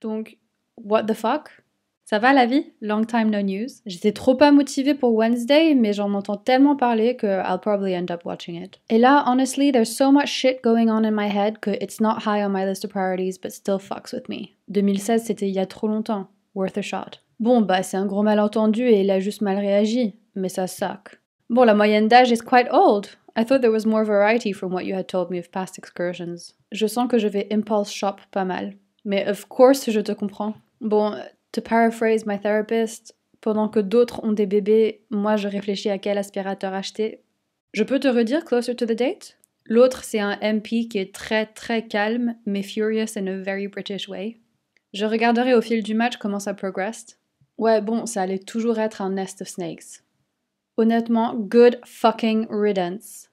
Donc, what the fuck Ça va la vie Long time no news. J'étais trop pas motivée pour Wednesday, mais j'en entends tellement parler que I'll probably end up watching it. Et là, honestly, there's so much shit going on in my head que it's not high on my list of priorities, but still fucks with me. 2016, c'était il y a trop longtemps. Worth a shot. Bon, bah, c'est un gros malentendu et il a juste mal réagi, mais ça suck. Bon, la moyenne d'âge is quite old. I thought there was more variety from what you had told me of past excursions. Je sens que je vais impulse shop pas mal. Mais of course, je te comprends. Bon, to paraphrase my therapist, pendant que d'autres ont des bébés, moi je réfléchis à quel aspirateur acheter. Je peux te redire Closer to the Date L'autre, c'est un MP qui est très très calme, mais furious in a very British way. Je regarderai au fil du match comment ça progressed. Ouais, bon, ça allait toujours être un nest of snakes. Honnêtement, good fucking riddance.